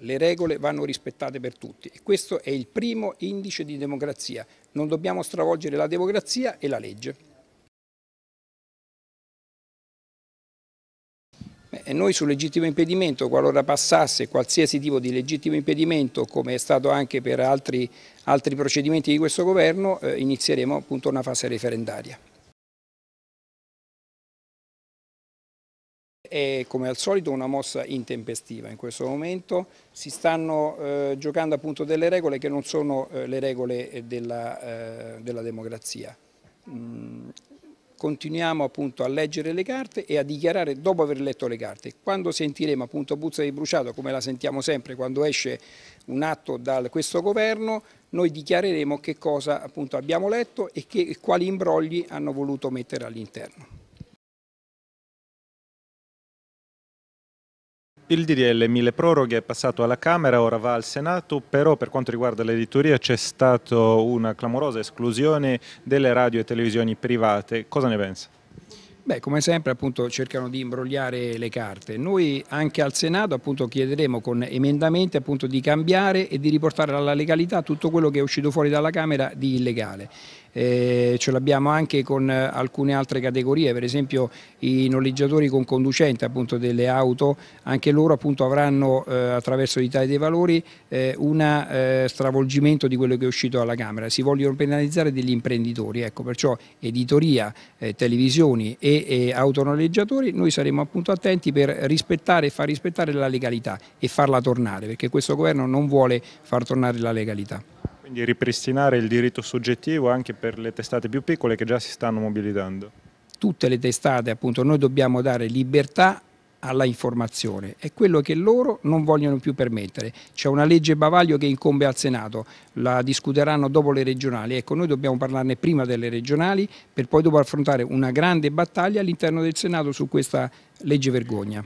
le regole vanno rispettate per tutti e questo è il primo indice di democrazia. Non dobbiamo stravolgere la democrazia e la legge. E noi sul legittimo impedimento, qualora passasse qualsiasi tipo di legittimo impedimento, come è stato anche per altri, altri procedimenti di questo governo, eh, inizieremo appunto una fase referendaria. È come al solito una mossa intempestiva in questo momento, si stanno eh, giocando appunto delle regole che non sono eh, le regole eh, della, eh, della democrazia. Mm, continuiamo appunto a leggere le carte e a dichiarare dopo aver letto le carte. Quando sentiremo appunto buzza di bruciato, come la sentiamo sempre quando esce un atto da questo governo, noi dichiareremo che cosa appunto abbiamo letto e, che, e quali imbrogli hanno voluto mettere all'interno. Il DDL mille proroghe è passato alla Camera, ora va al Senato, però per quanto riguarda l'editoria c'è stata una clamorosa esclusione delle radio e televisioni private. Cosa ne pensa? Beh, come sempre appunto, cercano di imbrogliare le carte. Noi anche al Senato appunto, chiederemo con emendamenti appunto, di cambiare e di riportare alla legalità tutto quello che è uscito fuori dalla Camera di illegale eh, ce l'abbiamo anche con eh, alcune altre categorie, per esempio i noleggiatori con conducente appunto, delle auto, anche loro appunto, avranno eh, attraverso l'Italia dei Valori eh, un eh, stravolgimento di quello che è uscito dalla Camera, si vogliono penalizzare degli imprenditori, ecco, perciò editoria, eh, televisioni e, e autonoleggiatori noi saremo appunto, attenti per rispettare e far rispettare la legalità e farla tornare, perché questo governo non vuole far tornare la legalità. Quindi ripristinare il diritto soggettivo anche per le testate più piccole che già si stanno mobilitando. Tutte le testate, appunto, noi dobbiamo dare libertà alla informazione, è quello che loro non vogliono più permettere. C'è una legge bavaglio che incombe al Senato, la discuteranno dopo le regionali, ecco noi dobbiamo parlarne prima delle regionali per poi dopo affrontare una grande battaglia all'interno del Senato su questa legge vergogna.